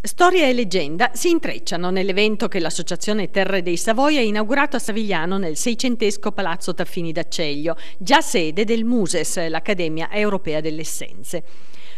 Storia e leggenda si intrecciano nell'evento che l'Associazione Terre dei Savoia ha inaugurato a Savigliano nel seicentesco Palazzo Taffini d'Acceglio, già sede del MUSES, l'Accademia Europea delle Essenze.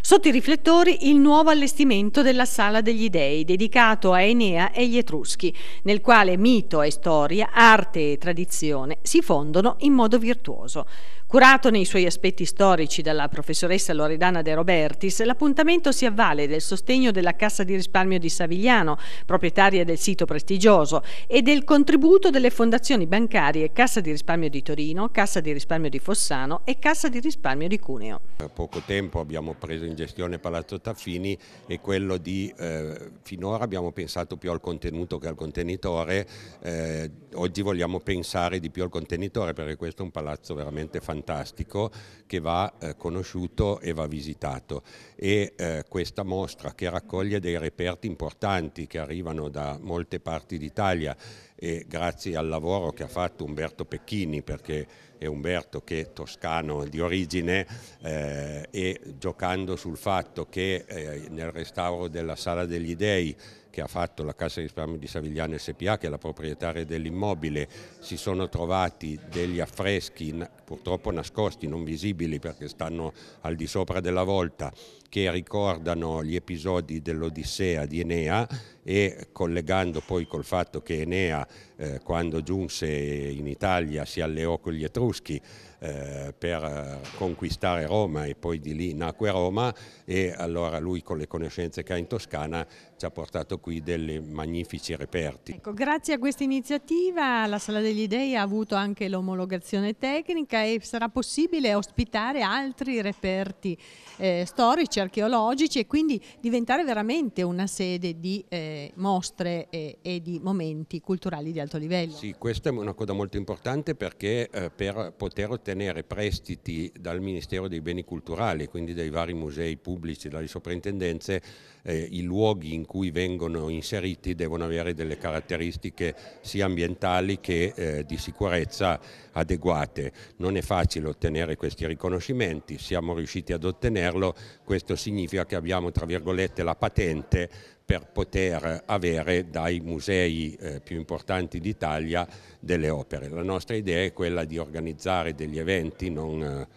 Sotto i riflettori il nuovo allestimento della Sala degli Dei, dedicato a Enea e gli Etruschi, nel quale mito e storia, arte e tradizione si fondono in modo virtuoso. Curato nei suoi aspetti storici dalla professoressa Loredana De Robertis, l'appuntamento si avvale del sostegno della Cassa di risparmio di Savigliano, proprietaria del sito prestigioso, e del contributo delle fondazioni bancarie Cassa di risparmio di Torino, Cassa di risparmio di Fossano e Cassa di risparmio di Cuneo. Per poco tempo abbiamo preso in in gestione Palazzo Taffini è quello di, eh, finora abbiamo pensato più al contenuto che al contenitore, eh, oggi vogliamo pensare di più al contenitore perché questo è un palazzo veramente fantastico che va eh, conosciuto e va visitato e eh, questa mostra che raccoglie dei reperti importanti che arrivano da molte parti d'Italia e grazie al lavoro che ha fatto Umberto Pecchini perché e Umberto che è toscano di origine eh, e giocando sul fatto che eh, nel restauro della Sala degli Dei che ha fatto la Cassa di Risparmio di Savigliano SPA, che è la proprietaria dell'immobile, si sono trovati degli affreschi purtroppo nascosti, non visibili perché stanno al di sopra della volta, che ricordano gli episodi dell'Odissea di Enea e collegando poi col fatto che Enea eh, quando giunse in Italia si alleò con gli Etruschi eh, per conquistare Roma e poi di lì nacque Roma e allora lui con le conoscenze che ha in Toscana ci ha portato qui dei magnifici reperti. Ecco, grazie a questa iniziativa la Sala degli Dei ha avuto anche l'omologazione tecnica e sarà possibile ospitare altri reperti eh, storici, archeologici e quindi diventare veramente una sede di eh, mostre e di momenti culturali di altro alto livello. Sì, questa è una cosa molto importante perché eh, per poter ottenere prestiti dal Ministero dei Beni Culturali, quindi dai vari musei pubblici, dalle soprintendenze, eh, i luoghi in cui vengono inseriti devono avere delle caratteristiche sia ambientali che eh, di sicurezza adeguate. Non è facile ottenere questi riconoscimenti, siamo riusciti ad ottenerlo, questo significa che abbiamo tra virgolette la patente per poter avere dai musei eh, più importanti d'Italia delle opere. La nostra idea è quella di organizzare degli eventi, non eh,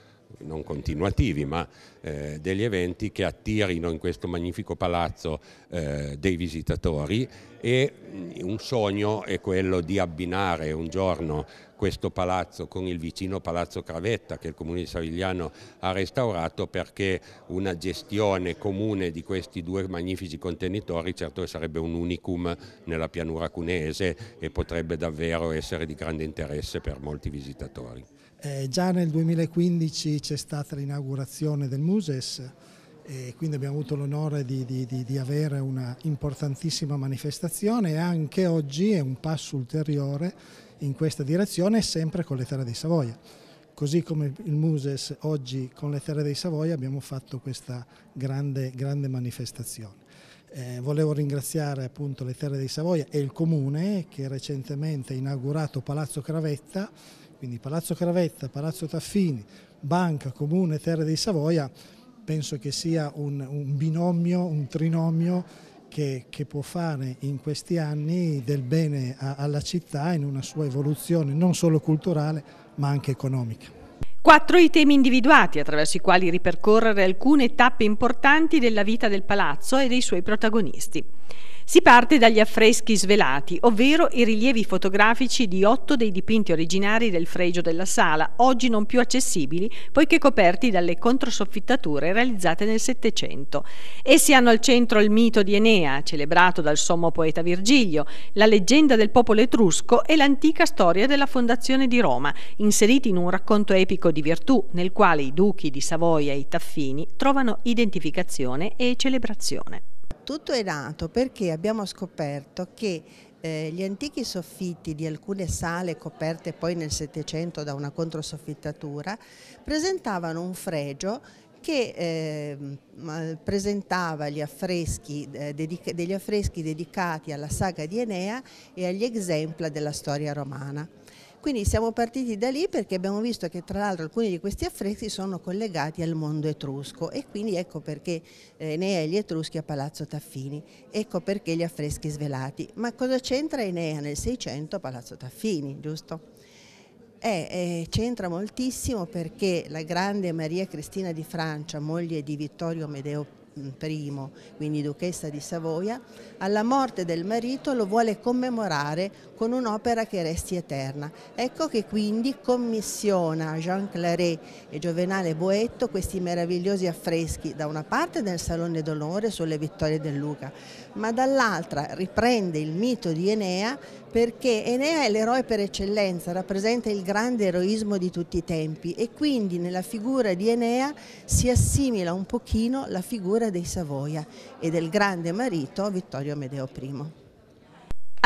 non continuativi, ma eh, degli eventi che attirino in questo magnifico palazzo eh, dei visitatori e mm, un sogno è quello di abbinare un giorno questo palazzo con il vicino Palazzo Cravetta che il Comune di Savigliano ha restaurato perché una gestione comune di questi due magnifici contenitori certo sarebbe un unicum nella pianura cunese e potrebbe davvero essere di grande interesse per molti visitatori. Eh, già nel 2015 c'è stata l'inaugurazione del Muses e quindi abbiamo avuto l'onore di, di, di, di, avere una importantissima manifestazione e anche oggi è un passo ulteriore in questa direzione sempre con le Terre di Savoia. Così come il Muses oggi con le Terre di Savoia abbiamo fatto questa grande, grande manifestazione. Eh, volevo ringraziare appunto le Terre di Savoia e il Comune che recentemente ha inaugurato Palazzo Cravetta quindi Palazzo Cravetta, Palazzo Taffini, Banca, Comune, Terra dei Savoia, penso che sia un, un binomio, un trinomio che, che, può fare in questi anni del bene a, alla città in una sua evoluzione non solo culturale ma anche economica. Quattro i temi individuati attraverso i quali ripercorrere alcune tappe importanti della vita del palazzo e dei suoi protagonisti. Si parte dagli affreschi svelati, ovvero i rilievi fotografici di otto dei dipinti originari del fregio della sala, oggi non più accessibili poiché coperti dalle controsoffittature realizzate nel Settecento. Essi hanno al centro il mito di Enea, celebrato dal sommo poeta Virgilio, la leggenda del popolo etrusco e l'antica storia della fondazione di Roma, inseriti in un racconto epico di virtù nel quale i duchi di Savoia e i Taffini trovano identificazione e celebrazione. Tutto è nato perché abbiamo scoperto che eh, gli antichi soffitti di alcune sale coperte poi nel Settecento da una controsoffittatura presentavano un fregio che eh, presentava affreschi, eh, degli affreschi dedicati alla saga di Enea e agli exempla della storia romana. Quindi siamo partiti da lì perché abbiamo visto che tra l'altro alcuni di questi affreschi sono collegati al mondo etrusco e quindi ecco perché eh, Enea e gli etruschi a Palazzo Taffini, ecco perché gli affreschi svelati. Ma cosa c'entra Enea nel 600 a Palazzo Taffini, giusto? Eh, eh, c'entra moltissimo perché la grande Maria Cristina di Francia, moglie di Vittorio Medeo i, quindi duchessa di Savoia, alla morte del marito lo vuole commemorare con un'opera che resti eterna. Ecco che quindi commissiona a Jean Claret e Giovenale Boetto questi meravigliosi affreschi da una parte nel Salone d'Onore sulle vittorie del Luca, ma dall'altra riprende il mito di Enea perché Enea è l'eroe per eccellenza, rappresenta il grande eroismo di tutti i tempi e quindi nella figura di Enea si assimila un pochino la figura dei Savoia e del grande marito Vittorio Medeo I.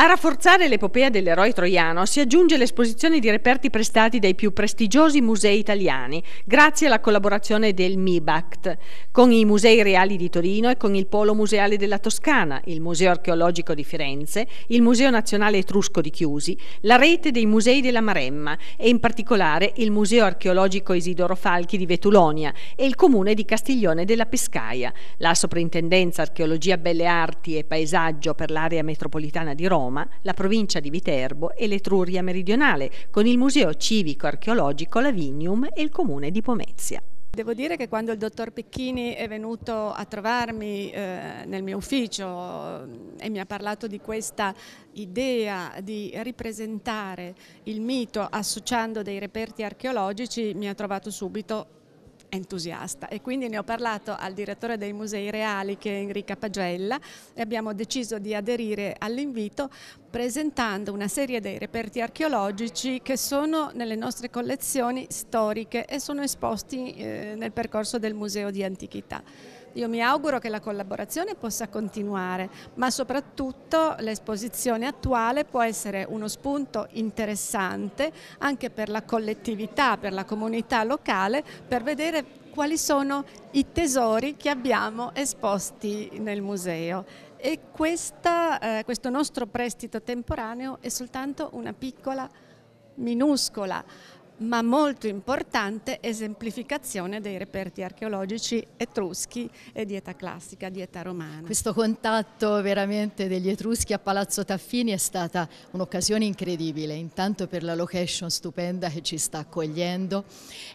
A rafforzare l'epopea dell'eroe troiano si aggiunge l'esposizione di reperti prestati dai più prestigiosi musei italiani, grazie alla collaborazione del MIBACT, con i Musei Reali di Torino e con il Polo Museale della Toscana, il Museo Archeologico di Firenze, il Museo Nazionale Etrusco di Chiusi, la rete dei Musei della Maremma e in particolare il Museo Archeologico Isidoro Falchi di Vetulonia e il Comune di Castiglione della Pescaia, la Soprintendenza Archeologia Belle Arti e Paesaggio per l'area metropolitana di Roma, Roma, la provincia di Viterbo e l'Etruria meridionale, con il Museo Civico-Archeologico Lavinium e il Comune di Pomezia. Devo dire che quando il dottor Picchini è venuto a trovarmi eh, nel mio ufficio eh, e mi ha parlato di questa idea di ripresentare il mito associando dei reperti archeologici, mi ha trovato subito entusiasta e quindi ne ho parlato al direttore dei musei reali che è Enrica Pagella e abbiamo deciso di aderire all'invito presentando una serie dei reperti archeologici che sono nelle nostre collezioni storiche e sono esposti eh, nel percorso del Museo di Antichità. Io mi auguro che la collaborazione possa continuare, ma soprattutto l'esposizione attuale può essere uno spunto interessante anche per la collettività, per la comunità locale, per vedere quali sono i tesori che abbiamo esposti nel museo e questa, eh, questo nostro prestito temporaneo è soltanto una piccola minuscola ma molto importante esemplificazione dei reperti archeologici etruschi e di età classica, di età romana. Questo contatto veramente degli etruschi a Palazzo Taffini è stata un'occasione incredibile, intanto per la location stupenda che ci sta accogliendo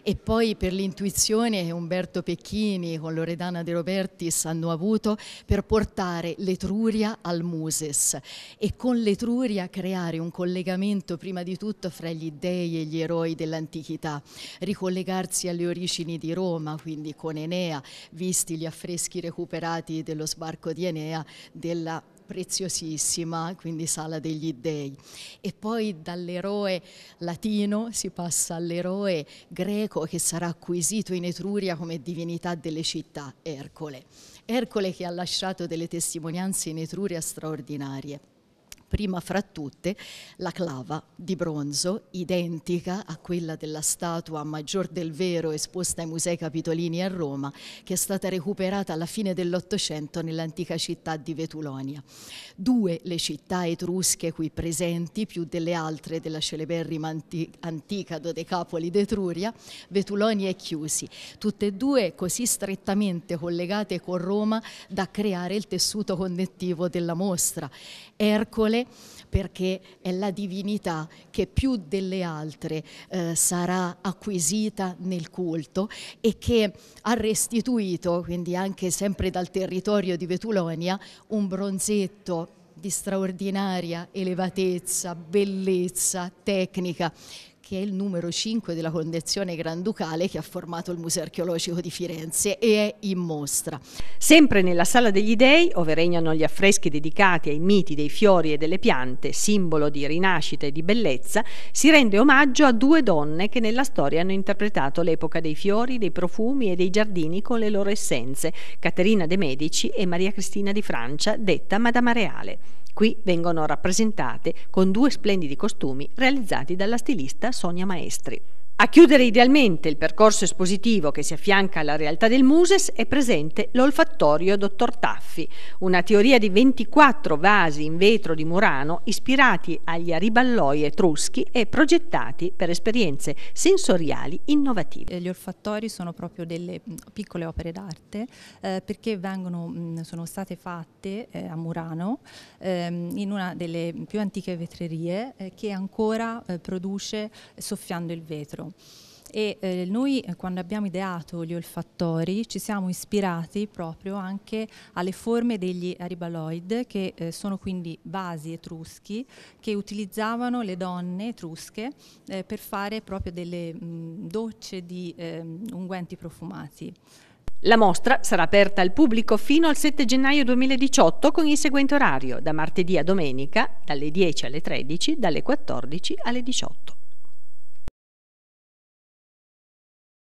e poi per l'intuizione che Umberto Pecchini con Loredana De Robertis hanno avuto per portare l'Etruria al Muses e con l'Etruria creare un collegamento prima di tutto fra gli dei e gli eroi della dell'antichità, ricollegarsi alle origini di Roma, quindi con Enea, visti gli affreschi recuperati dello sbarco di Enea della preziosissima, quindi Sala degli Dei. E poi dall'eroe latino si passa all'eroe greco che sarà acquisito in Etruria come divinità delle città, Ercole. Ercole che ha lasciato delle testimonianze in Etruria straordinarie prima fra tutte la clava di bronzo identica a quella della statua Maggior del Vero esposta ai Musei Capitolini a Roma che è stata recuperata alla fine dell'Ottocento nell'antica città di Vetulonia. Due le città etrusche qui presenti, più delle altre della celeberrima anti antica Dodecapoli d'Etruria, Vetulonia e Chiusi, tutte e due così strettamente collegate con Roma da creare il tessuto connettivo della mostra. Ercole perché è la divinità che più delle altre eh, sarà acquisita nel culto e che ha restituito, quindi anche sempre dal territorio di Vetulonia, un bronzetto di straordinaria elevatezza, bellezza, tecnica che è il numero 5 della collezione granducale che ha formato il Museo Archeologico di Firenze e è in mostra. Sempre nella Sala degli Dei, ove regnano gli affreschi dedicati ai miti dei fiori e delle piante, simbolo di rinascita e di bellezza, si rende omaggio a due donne che nella storia hanno interpretato l'epoca dei fiori, dei profumi e dei giardini con le loro essenze, Caterina de Medici e Maria Cristina di Francia, detta Madama Reale. Qui vengono rappresentate con due splendidi costumi realizzati dalla stilista Sonia Maestri. A chiudere idealmente il percorso espositivo che si affianca alla realtà del Muses è presente l'olfattorio Dottor Taffi, una teoria di 24 vasi in vetro di Murano ispirati agli ariballoi etruschi e progettati per esperienze sensoriali innovative. Eh, gli olfattori sono proprio delle mm, piccole opere d'arte eh, perché vengono, mm, sono state fatte eh, a Murano eh, in una delle più antiche vetrerie eh, che ancora eh, produce soffiando il vetro loro. E eh, noi eh, quando abbiamo ideato gli olfattori ci siamo ispirati proprio anche alle forme degli aribaloid che eh, sono quindi vasi etruschi che utilizzavano le donne etrusche eh, per fare proprio delle mh, docce di ehm, unguenti profumati. La mostra sarà aperta al pubblico fino al 7 gennaio 2018 con il seguente orario, da martedì a domenica, dalle 10 alle 13, dalle 14 alle 18.